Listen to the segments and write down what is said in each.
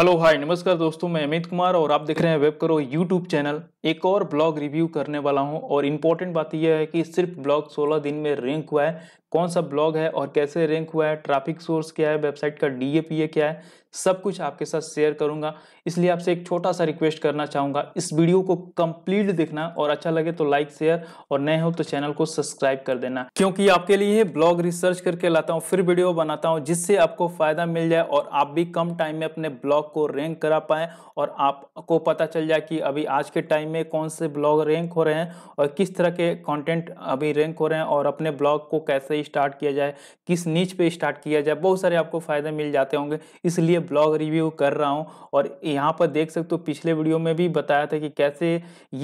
hello hi नमस्कार दोस्तों मैं अमित कुमार और आप देख रहे हैं वेब करो यूट्यूब चैनल एक और ब्लॉग रिव्यू करने वाला हूं और इंपॉर्टेंट बात यह है कि सिर्फ ब्लॉग 16 दिन में रैंक हुआ है कौन सा ब्लॉग है और कैसे रैंक हुआ है ट्रैफिक सोर्स क्या है वेबसाइट का डी क्या है सब कुछ आपके साथ शेयर करूंगा इसलिए आपसे एक छोटा सा रिक्वेस्ट करना चाहूंगा इस वीडियो को कंप्लीट देखना और अच्छा लगे तो लाइक शेयर और नए हो तो चैनल को सब्सक्राइब कर देना क्योंकि आपके लिए ब्लॉग रिसर्च करके लाता हूँ फिर वीडियो बनाता हूँ जिससे आपको फ़ायदा मिल जाए और आप भी कम टाइम में अपने ब्लॉग को रैंक करा पाए और आपको पता चल जाए कि अभी आज के टाइम टाइम में कौन से ब्लॉग रैंक हो रहे हैं और किस तरह के कंटेंट अभी रैंक हो रहे हैं और अपने ब्लॉग को कैसे स्टार्ट किया जाए किस नीच पे स्टार्ट किया जाए बहुत सारे आपको फ़ायदे मिल जाते होंगे इसलिए ब्लॉग रिव्यू कर रहा हूँ और यहाँ पर देख सकते हो पिछले वीडियो में भी बताया था कि कैसे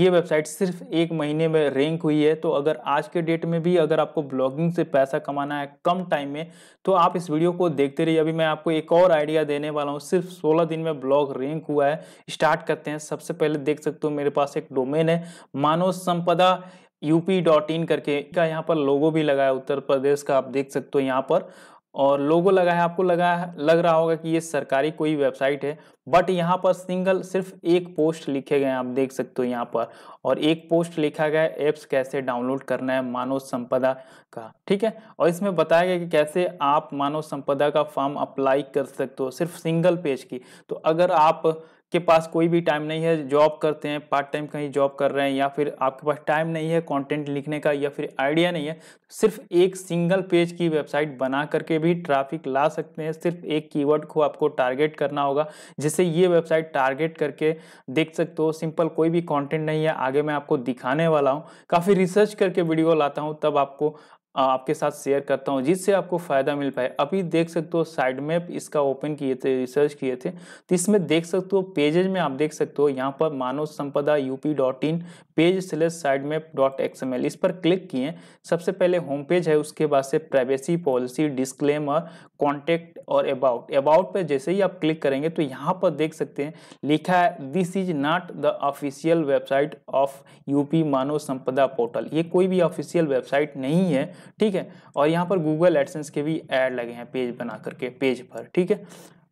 ये वेबसाइट सिर्फ एक महीने में रैंक हुई है तो अगर आज के डेट में भी अगर आपको ब्लॉगिंग से पैसा कमाना है कम टाइम में तो आप इस वीडियो को देखते रहिए अभी मैं आपको एक और आइडिया देने वाला हूँ सिर्फ सोलह दिन में ब्लॉग रैंक हुआ है स्टार्ट करते हैं सबसे पहले देख सकते हो मेरे पास एक डोमेन है मानव संपदा यूपी डॉट इन करके का यहाँ पर लोगो भी लगा है उत्तर प्रदेश का आप देख सकते हो यहाँ पर और लोगो लगा है आपको लगा है लग रहा होगा कि ये सरकारी कोई वेबसाइट है बट यहाँ पर सिंगल सिर्फ एक पोस्ट लिखे गए हैं आप देख सकते हो यहाँ पर और एक पोस्ट लिखा गया है एप्स कैसे डाउनलोड करना है मानव संपदा का ठीक है और इसमें बताया गया कि कैसे आप मानव संपदा का फॉर्म अप्लाई कर सकते हो सिर्फ सिंगल पेज की तो अगर आप के पास कोई भी टाइम नहीं है जॉब करते हैं पार्ट टाइम कहीं जॉब कर रहे हैं या फिर आपके पास टाइम नहीं है कंटेंट लिखने का या फिर आइडिया नहीं है सिर्फ एक सिंगल पेज की वेबसाइट बना करके भी ट्रैफिक ला सकते हैं सिर्फ एक कीवर्ड को आपको टारगेट करना होगा जिससे ये वेबसाइट टारगेट करके देख सकते हो सिंपल कोई भी कॉन्टेंट नहीं है आगे मैं आपको दिखाने वाला हूँ काफ़ी रिसर्च करके वीडियो लाता हूँ तब आपको आपके साथ शेयर करता हूँ जिससे आपको फ़ायदा मिल पाए अभी देख सकते हो साइड मैप इसका ओपन किए थे रिसर्च किए थे तो इसमें देख सकते हो पेजेज में आप देख सकते हो यहाँ पर Manav Sampada U P dot in page slash site map dot L इस पर क्लिक किए सबसे पहले होम पेज है उसके बाद से प्राइवेसी पॉलिसी डिस्क्लेमर कॉन्टेक्ट और अबाउट अबाउट पर जैसे ही आप क्लिक करेंगे तो यहाँ पर देख सकते हैं लिखा है this is not the official website of P Manav Sampada portal ये कोई भी ऑफिशियल वेबसाइट नहीं है ठीक है और यहाँ पर गूगल एडसेंस के भी एड लगे हैं पेज बना करके पेज पर ठीक है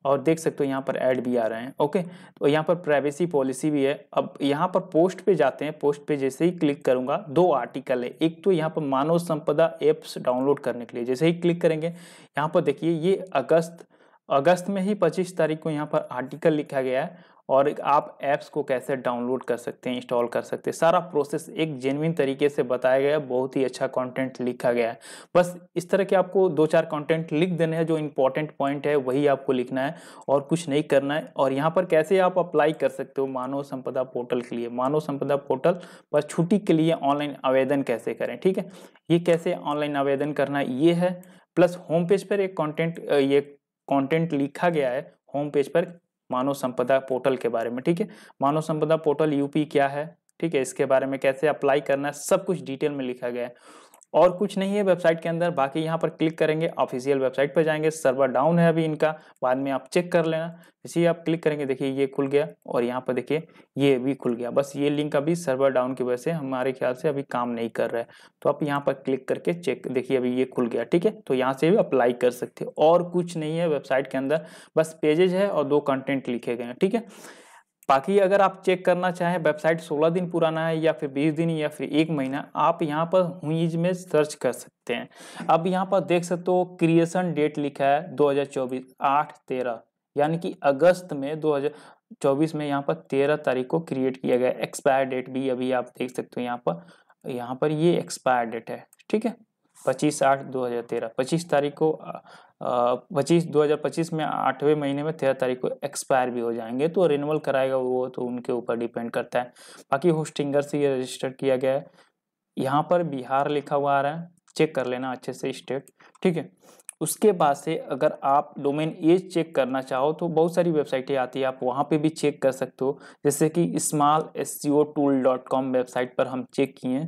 और देख सकते हो यहाँ पर ऐड भी आ रहे हैं ओके तो यहाँ पर प्राइवेसी पॉलिसी भी है अब यहाँ पर पोस्ट पे जाते हैं पोस्ट पे जैसे ही क्लिक करूँगा दो आर्टिकल है एक तो यहाँ पर मानव संपदा एप्स डाउनलोड करने के लिए जैसे ही क्लिक करेंगे यहाँ पर देखिए ये अगस्त अगस्त में ही 25 तारीख को यहाँ पर आर्टिकल लिखा गया है और आप ऐप्स को कैसे डाउनलोड कर सकते हैं इंस्टॉल कर सकते हैं सारा प्रोसेस एक जेनविन तरीके से बताया गया है बहुत ही अच्छा कंटेंट लिखा गया है बस इस तरह के आपको दो चार कंटेंट लिख देने हैं जो इंपॉर्टेंट पॉइंट है वही आपको लिखना है और कुछ नहीं करना है और यहाँ पर कैसे आप अप्लाई कर सकते हो मानव संपदा पोर्टल के लिए मानव संपदा पोर्टल पर छुट्टी के लिए ऑनलाइन आवेदन कैसे करें ठीक है ये कैसे ऑनलाइन आवेदन करना ये है प्लस होम पेज पर एक कॉन्टेंट ये कॉन्टेंट लिखा गया है होम पेज पर मानव संपदा पोर्टल के बारे में ठीक है मानव संपदा पोर्टल यूपी क्या है ठीक है इसके बारे में कैसे अप्लाई करना है सब कुछ डिटेल में लिखा गया है और कुछ नहीं है वेबसाइट के अंदर बाकी यहाँ पर क्लिक करेंगे ऑफिशियल वेबसाइट पर जाएंगे सर्वर डाउन है अभी इनका बाद में आप चेक कर लेना इसी आप क्लिक करेंगे देखिए ये खुल गया और यहाँ पर देखिए ये भी खुल गया बस ये लिंक अभी सर्वर डाउन की वजह से हमारे ख्याल से अभी काम नहीं कर रहा है तो आप यहाँ पर क्लिक करके चेक देखिए अभी ये खुल गया ठीक है तो यहाँ से भी अप्लाई कर सकते हो और कुछ नहीं है वेबसाइट के अंदर बस पेजेज है और दो कंटेंट लिखे गए हैं ठीक है बाकी अगर आप चेक करना चाहें वेबसाइट 16 दिन पुराना है या फिर 20 दिन या फिर एक महीना आप यहाँ पर हुईज में सर्च कर सकते हैं अब यहाँ पर देख सकते हो क्रिएशन डेट लिखा है 2024 आठ तेरह यानी कि अगस्त में 2024 में यहाँ पर 13 तारीख को क्रिएट किया गया एक्सपायर डेट भी अभी आप देख सकते हो यहाँ पर यहाँ पर ये एक्सपायर डेट है ठीक है पच्चीस आठ दो हज़ार तेरह पच्चीस तारीख को पच्चीस दो हज़ार पच्चीस में आठवें महीने में तेरह तारीख को एक्सपायर भी हो जाएंगे तो रिनल कराएगा वो तो उनके ऊपर डिपेंड करता है बाकी होस्टिंगर से ये रजिस्टर किया गया है यहाँ पर बिहार लिखा हुआ आ रहा है चेक कर लेना अच्छे से स्टेट ठीक है उसके बाद से अगर आप डोमेन एज चेक करना चाहो तो बहुत सारी वेबसाइटें आती है आप वहाँ पर भी चेक कर सकते हो जैसे कि स्मॉल एस वेबसाइट पर हम चेक किए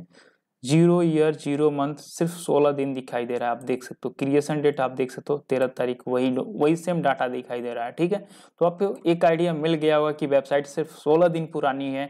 जीरो ईयर जीरो मंथ सिर्फ सोलह दिन दिखाई दे रहा है आप देख सकते हो क्रिएशन डेट आप देख सकते हो तेरह तारीख वही वही सेम डाटा दिखाई दे रहा है ठीक है तो आपको एक आइडिया मिल गया होगा कि वेबसाइट सिर्फ सोलह दिन पुरानी है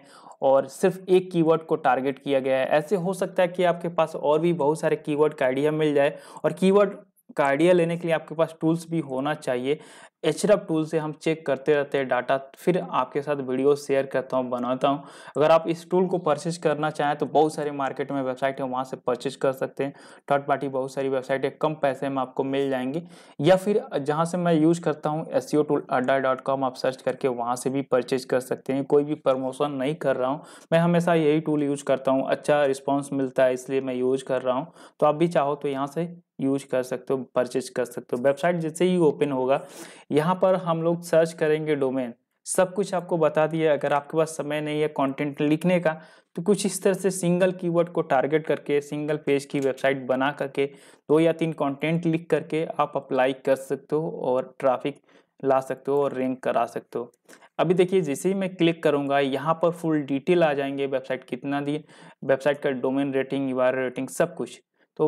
और सिर्फ एक कीवर्ड को टारगेट किया गया है ऐसे हो सकता है कि आपके पास और भी बहुत सारे कीवर्ड का आइडिया मिल जाए और कीवर्ड का आइडिया लेने के लिए आपके पास टूल्स भी होना चाहिए एच टूल से हम चेक करते रहते हैं डाटा फिर आपके साथ वीडियो शेयर करता हूँ बनाता हूँ अगर आप इस टूल को परचेज करना चाहें तो बहुत सारे मार्केट में वेबसाइट है वहाँ से परचेज कर सकते हैं थर्ड पार्टी बहुत सारी वेबसाइट है कम पैसे में आपको मिल जाएंगी या फिर जहाँ से मैं यूज़ करता हूँ S tool Adda dot com आप सर्च करके वहाँ से भी परचेज कर सकते हैं कोई भी प्रमोशन नहीं कर रहा हूँ मैं हमेशा यही टूल यूज करता हूँ अच्छा रिस्पॉन्स मिलता है इसलिए मैं यूज कर रहा हूँ तो आप भी चाहो तो यहाँ से यूज कर सकते हो परचेज कर सकते हो वेबसाइट जैसे ही ओपन होगा यहाँ पर हम लोग सर्च करेंगे डोमेन सब कुछ आपको बता दिया अगर आपके पास समय नहीं है कंटेंट लिखने का तो कुछ इस तरह से सिंगल कीवर्ड को टारगेट करके सिंगल पेज की वेबसाइट बना करके दो या तीन कंटेंट लिख करके आप अप्लाई कर सकते हो और ट्रैफिक ला सकते हो और रैंक करा सकते हो अभी देखिए जैसे ही मैं क्लिक करूंगा यहाँ पर फुल डिटेल आ जाएंगे वेबसाइट कितना दिन वेबसाइट का डोमेन रेटिंग यू रेटिंग सब कुछ तो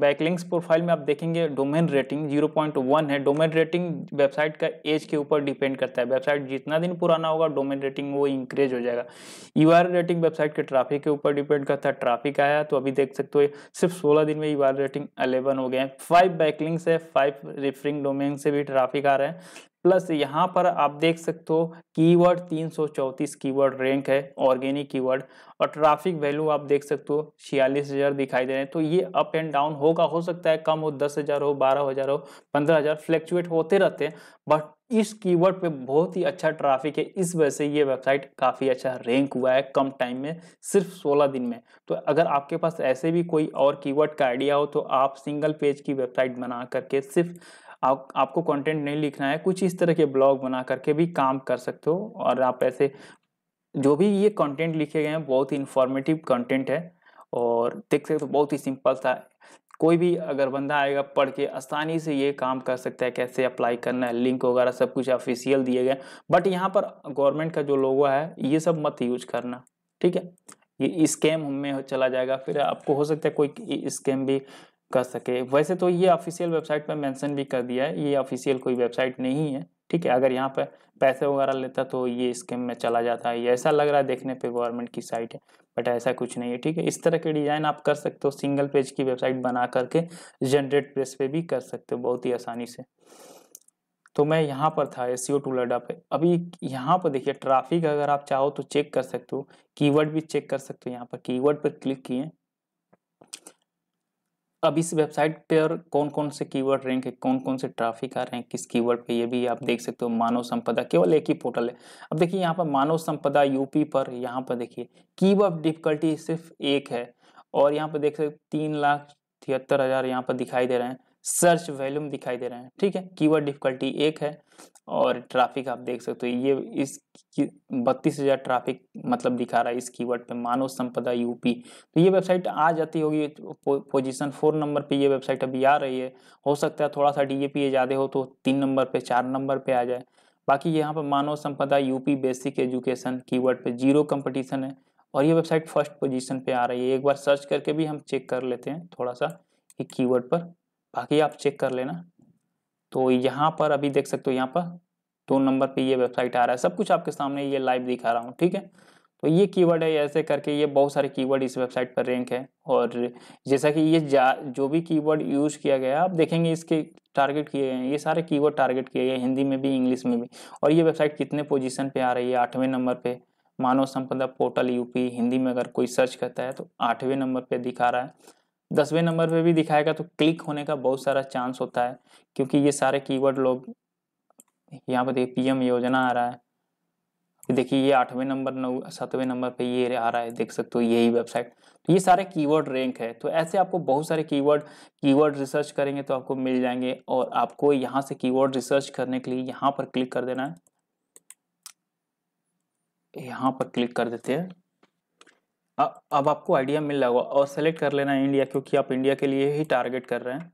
बैकलिंक्स प्रोफाइल में आप देखेंगे डोमेन रेटिंग 0.1 है डोमेन रेटिंग वेबसाइट का एज के ऊपर डिपेंड करता है वेबसाइट जितना दिन पुराना होगा डोमेन रेटिंग वो इंक्रीज हो जाएगा यू रेटिंग वेबसाइट के ट्रैफिक के ऊपर डिपेंड करता है ट्रैफिक आया तो अभी देख सकते हो सिर्फ सोलह दिन में यू रेटिंग अलेवन हो गए हैं फाइव बैकलिंग्स है फाइव रिफरिंग डोमेन से भी ट्राफिक आ रहे हैं प्लस यहाँ पर आप देख सकते हो कीवर्ड 334 कीवर्ड रैंक है ऑर्गेनिक कीवर्ड और ट्रैफिक वैल्यू आप देख सकते हो छियालीस हज़ार दिखाई दे रहे हैं तो ये अप एंड डाउन होगा हो सकता है कम हो दस हज़ार हो बारह हज़ार हो पंद्रह हज़ार फ्लैक्चुएट होते रहते हैं बट इस कीवर्ड पे बहुत ही अच्छा ट्रैफिक है इस वजह से ये वेबसाइट काफ़ी अच्छा रैंक हुआ है कम टाइम में सिर्फ 16 दिन में तो अगर आपके पास ऐसे भी कोई और कीवर्ड का आइडिया हो तो आप सिंगल पेज की वेबसाइट बना करके सिर्फ आप आपको कंटेंट नहीं लिखना है कुछ इस तरह के ब्लॉग बना करके भी काम कर सकते हो और आप ऐसे जो भी ये कंटेंट लिखे गए हैं बहुत ही इन्फॉर्मेटिव कंटेंट है और देख सकते हो तो बहुत ही सिंपल था कोई भी अगर बंदा आएगा पढ़ के आसानी से ये काम कर सकता है कैसे अप्लाई करना है लिंक वगैरह सब कुछ ऑफिशियल दिए गए बट यहाँ पर गवर्नमेंट का जो लोगो है ये सब मत यूज करना ठीक है ये स्कैम हमें चला जाएगा फिर आपको हो सकता है कोई स्कैम भी कर सके वैसे तो ये ऑफिशियल वेबसाइट पर मेंशन भी कर दिया है ये ऑफिशियल कोई वेबसाइट नहीं है ठीक है अगर यहाँ पर पैसे वगैरह लेता तो ये स्कीम में चला जाता है ऐसा लग रहा है देखने पे गवर्नमेंट की साइट है बट ऐसा कुछ नहीं है ठीक है इस तरह के डिज़ाइन आप कर सकते हो सिंगल पेज की वेबसाइट बना करके जनरेट प्रेस पे भी कर सकते हो बहुत ही आसानी से तो मैं यहाँ पर था एस सी e टूलडा पे अभी यहाँ पर देखिए ट्राफिक अगर आप चाहो तो चेक कर सकते हो कीवर्ड भी चेक कर सकते हो यहाँ पर कीवर्ड पर क्लिक किए अब इस वेबसाइट पर कौन कौन से कीवर्ड रैंक है कौन कौन से ट्रैफिक आ रहे हैं किस कीवर्ड पे ये भी आप देख सकते हो मानव संपदा केवल एक ही पोर्टल है अब देखिए यहाँ पर मानव संपदा यूपी पर यहाँ पर देखिए कीवर्ड डिफिकल्टी सिर्फ एक है और यहाँ पर देख सकते तीन लाख तिहत्तर हज़ार यहाँ पर दिखाई दे रहे हैं सर्च वैल्यूम दिखाई दे रहे हैं ठीक है कीवर्ड डिफिकल्टी एक है और ट्रैफिक आप देख सकते हो ये इस बत्तीस हज़ार ट्रैफिक मतलब दिखा रहा है इस कीवर्ड पे मानव संपदा यूपी तो ये वेबसाइट आ जाती होगी पोजीशन फोर नंबर पे ये वेबसाइट अभी आ रही है हो सकता है थोड़ा सा डी ए ज़्यादा हो तो तीन नंबर पे चार नंबर पे आ जाए बाकी यहाँ पर Manav Sampada UP basic education keyword पे जीरो कॉम्पिटिशन है और ये वेबसाइट फर्स्ट पोजिशन पे आ रही है एक बार सर्च करके भी हम चेक कर लेते हैं थोड़ा सा कि कीवर्ड पर बाकी आप चेक कर लेना तो यहाँ पर अभी देख सकते हो यहाँ पर दो नंबर पे ये वेबसाइट आ रहा है सब कुछ आपके सामने ये लाइव दिखा रहा हूँ ठीक है तो ये कीवर्ड है ऐसे करके ये बहुत सारे कीवर्ड इस वेबसाइट पर रैंक है और जैसा कि ये जा जो भी कीवर्ड यूज़ किया गया आप देखेंगे इसके टारगेट किए गए हैं ये सारे कीवर्ड टारगेट किए गए हिंदी में भी इंग्लिश में भी और ये वेबसाइट कितने पोजिशन पे आ रही है आठवें नंबर पे मानव संपदा पोर्टल यूपी हिंदी में अगर कोई सर्च करता है तो आठवें नंबर पर दिखा रहा है दसवें नंबर पे भी दिखाएगा तो क्लिक होने का बहुत सारा चांस होता है क्योंकि ये सारे कीवर्ड लोग यहाँ पर देखिए पीएम योजना आ रहा है देखिए ये आठवें नंबर नौ सातवें नंबर पे ये आ रहा है देख सकते हो यही वेबसाइट तो ये सारे कीवर्ड रैंक है तो ऐसे आपको बहुत सारे कीवर्ड कीवर्ड रिसर्च करेंगे तो आपको मिल जाएंगे और आपको यहाँ से कीवर्ड रिसर्च करने के लिए यहाँ पर क्लिक कर देना है यहाँ पर क्लिक कर देते हैं अब आपको आइडिया मिल होगा और सेलेक्ट कर लेना इंडिया क्योंकि आप इंडिया के लिए ही टारगेट कर रहे हैं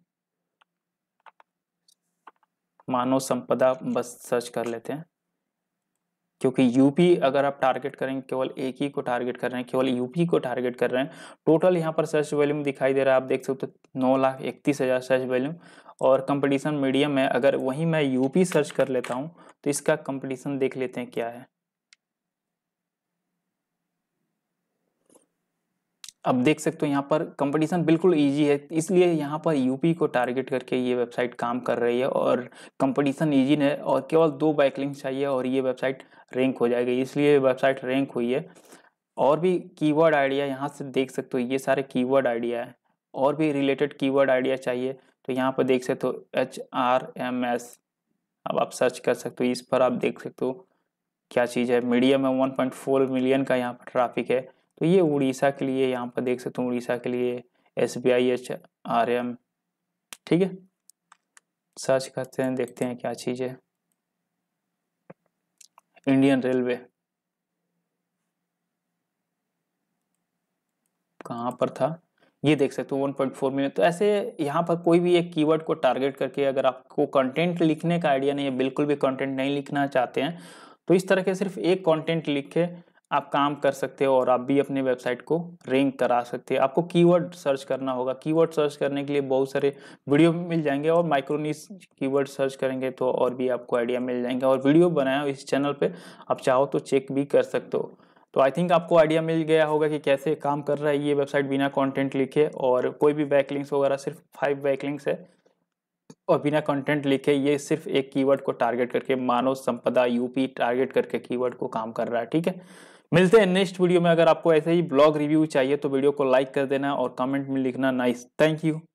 मानव संपदा बस सर्च कर लेते हैं क्योंकि यूपी अगर आप टारगेट करेंगे केवल एक ही को टारगेट कर रहे हैं केवल यूपी को टारगेट कर रहे हैं टोटल यहाँ पर सर्च वॉल्यूम दिखाई दे रहा है आप देख सकते हो तो नौ लाख इकतीस हज़ार सर्च वॉल्यूम और कंपटीशन मीडियम है अगर वहीं मैं यूपी सर्च कर लेता हूँ तो इसका कंपटीशन देख लेते हैं क्या है अब देख सकते हो यहाँ पर कंपटीशन बिल्कुल इजी है इसलिए यहाँ पर यूपी को टारगेट करके ये वेबसाइट काम कर रही है और कंपटीशन इजी है और केवल दो लिंक चाहिए और ये वेबसाइट रैंक हो जाएगी इसलिए वेबसाइट रैंक हुई है और भी कीवर्ड आइडिया यहाँ से देख सकते हो ये सारे कीवर्ड आइडिया है और भी रिलेटेड कीवर्ड आइडिया चाहिए तो यहाँ पर देख सकते हो एच आर एम एस अब आप सर्च कर सकते हो इस पर आप देख सकते हो क्या चीज़ है मीडियम में वन मिलियन का यहाँ पर ट्राफिक है तो ये उड़ीसा के लिए यहाँ पर देख सकते हो उड़ीसा के लिए S B I H R M ठीक है सर्च करते हैं देखते हैं क्या चीज़ है इंडियन रेलवे कहाँ पर था ये देख सकते हो 1.4 मिलियन तो ऐसे यहाँ पर कोई भी एक कीवर्ड को टारगेट करके अगर आपको कंटेंट लिखने का आइडिया नहीं है बिल्कुल भी कंटेंट नहीं लिखना चाहते हैं तो इस तरह के सिर्फ एक कंटेंट लिख के आप काम कर सकते हो और आप भी अपने वेबसाइट को रैंक करा सकते हैं आपको कीवर्ड सर्च करना होगा कीवर्ड सर्च करने के लिए बहुत सारे वीडियो मिल जाएंगे और माइक्रोनिस कीवर्ड सर्च करेंगे तो और भी आपको आइडिया मिल जाएंगे और वीडियो बनाया इस चैनल पे आप चाहो तो चेक भी कर सकते हो तो आई थिंक आपको आइडिया मिल गया होगा कि कैसे काम कर रहा है ये वेबसाइट बिना कॉन्टेंट लिखे और कोई भी बैकलिंग्स वगैरह सिर्फ फाइव बैकलिंग्स है और बिना कंटेंट लिखे ये सिर्फ एक कीवर्ड को टारगेट करके मानव संपदा यूपी टारगेट करके कीवर्ड को काम कर रहा है ठीक है मिलते हैं नेक्स्ट वीडियो में अगर आपको ऐसे ही ब्लॉग रिव्यू चाहिए तो वीडियो को लाइक कर देना और कमेंट में लिखना नाइस थैंक यू